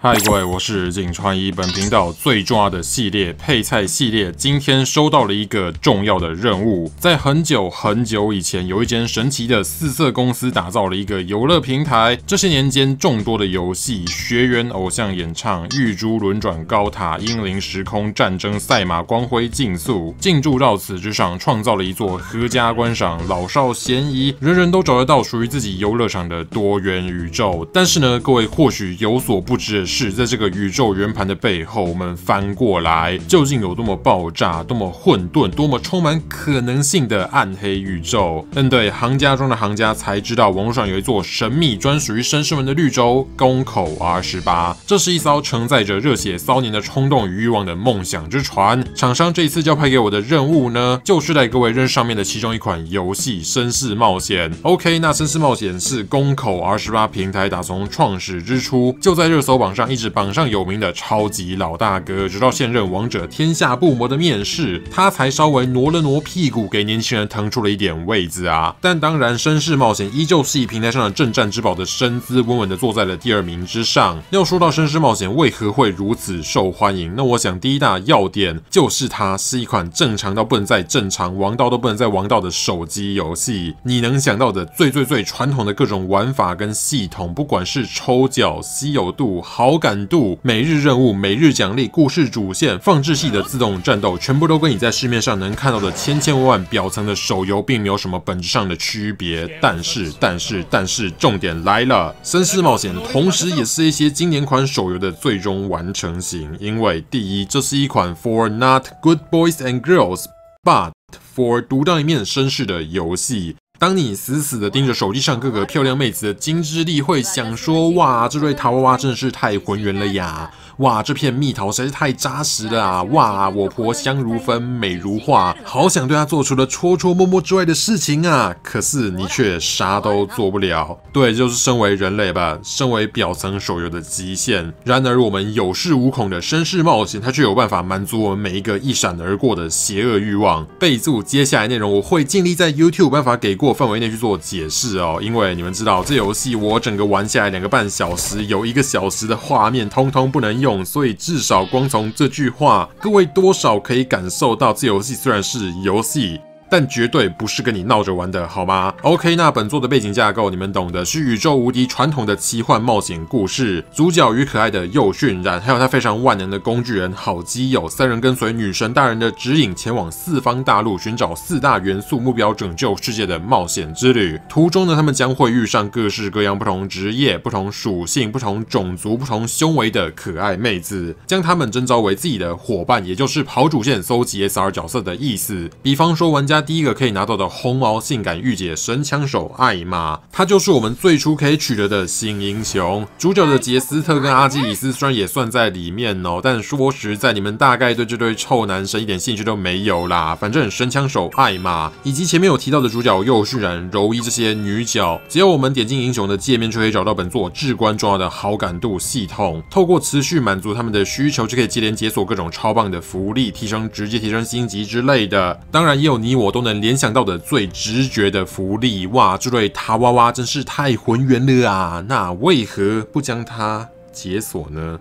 嗨，各位，我是井川一。本频道最重要的系列配菜系列，今天收到了一个重要的任务。在很久很久以前，有一间神奇的四色公司打造了一个游乐平台。这些年间，众多的游戏、学员、偶像演唱、玉珠轮转、高塔、英灵时空、战争、赛马、光辉竞速，进驻到此之上，创造了一座合家观赏、老少咸宜、人人都找得到属于自己游乐场的多元宇宙。但是呢，各位或许有所不知。是在这个宇宙圆盘的背后，我们翻过来，究竟有多么爆炸、多么混沌、多么充满可能性的暗黑宇宙？嗯，对，行家中的行家才知道，网络上有一座神秘专属于绅士们的绿洲——宫口 R 十八。这是一艘承载着热血骚年的冲动与欲望的梦想之船。厂商这一次交派给我的任务呢，就是带各位扔上面的其中一款游戏《绅士冒险》。OK，那《绅士冒险》是宫口 R 十八平台打从创始之初就在热搜榜。一直榜上有名的超级老大哥，直到现任王者天下不魔的面试，他才稍微挪了挪屁股，给年轻人腾出了一点位置啊！但当然，绅士冒险依旧是以平台上的镇战之宝的身姿稳稳的坐在了第二名之上。要说到绅士冒险为何会如此受欢迎，那我想第一大要点就是它是一款正常到不能再正常、王道都不能再王道的手机游戏。你能想到的最最最传统的各种玩法跟系统，不管是抽奖、稀有度好。好感度、每日任务、每日奖励、故事主线、放置系的自动战斗，全部都跟你在市面上能看到的千千万万表层的手游并没有什么本质上的区别。但是，但是，但是，重点来了：绅士冒险，同时也是一些经典款手游的最终完成型。因为第一，这是一款 For not good boys and girls，but for 独当一面绅士的游戏。当你死死的盯着手机上各个漂亮妹子的金枝例会想说：哇，这对桃娃娃真是太浑圆了呀！哇，这片蜜桃实在是太扎实了啊！哇，我婆香如芬，美如画，好想对她做出了戳戳摸摸之外的事情啊！可是你却啥都做不了。对，就是身为人类吧，身为表层手游的极限。然而我们有恃无恐的绅士冒险，他却有办法满足我们每一个一闪而过的邪恶欲望。备注：接下来内容我会尽力在 YouTube 办法给过。范围内去做解释哦，因为你们知道，这游戏我整个玩下来两个半小时，有一个小时的画面通通不能用，所以至少光从这句话，各位多少可以感受到，这游戏虽然是游戏。但绝对不是跟你闹着玩的，好吗？OK，那本作的背景架构你们懂的，是宇宙无敌传统的奇幻冒险故事。主角与可爱的幼绚染，还有他非常万能的工具人好基友，三人跟随女神大人的指引，前往四方大陆寻找四大元素目标，拯救世界的冒险之旅。途中呢，他们将会遇上各式各样不同职业、不同属性、不同种族、不同胸围的可爱妹子，将他们征召为自己的伙伴，也就是跑主线、搜集 SR 角色的意思。比方说玩家。第一个可以拿到的红毛性感御姐神枪手艾玛，她就是我们最初可以取得的新英雄主角的杰斯特跟阿基里斯虽然也算在里面哦，但说实在，你们大概对这对臭男生一点兴趣都没有啦。反正神枪手艾玛以及前面有提到的主角又迅人柔伊这些女角，只要我们点进英雄的界面，就可以找到本作至关重要的好感度系统。透过持续满足他们的需求，就可以接连解锁各种超棒的福利，提升直接提升星级之类的。当然，也有你我。我都能联想到的最直觉的福利哇！这对塔娃娃真是太浑圆了啊，那为何不将它解锁呢？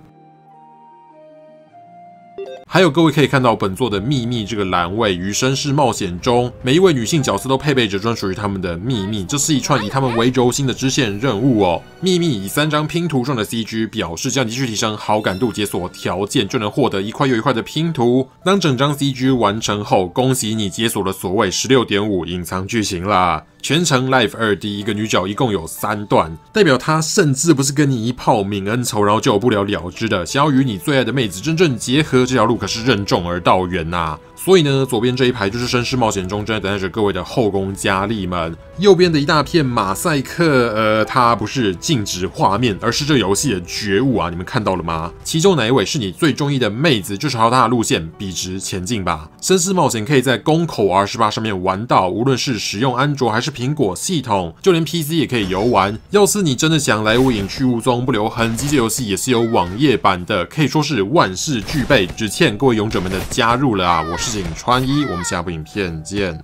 还有各位可以看到，本作的秘密这个栏位于绅士冒险中，每一位女性角色都配备着专属于他们的秘密，这是一串以他们为轴心的支线任务哦。秘密以三张拼图状的 CG 表示，将继续提升好感度，解锁条件就能获得一块又一块的拼图。当整张 CG 完成后，恭喜你解锁了所谓十六点五隐藏剧情啦！全程 Life 二第一个女角一共有三段，代表她甚至不是跟你一炮泯恩仇，然后就不了了之的，想要与你最爱的妹子真正结合这条路。可是任重而道远呐。所以呢，左边这一排就是《绅士冒险》中正在等待着各位的后宫佳丽们。右边的一大片马赛克，呃，它不是静止画面，而是这游戏的觉悟啊！你们看到了吗？其中哪一位是你最中意的妹子，就朝她的路线笔直前进吧。《绅士冒险》可以在公口二十八上面玩到，无论是使用安卓还是苹果系统，就连 PC 也可以游玩。要是你真的想来无影去无踪不留痕迹，这游戏也是有网页版的，可以说是万事俱备，只欠各位勇者们的加入了啊！我是。穿衣，我们下部影片见。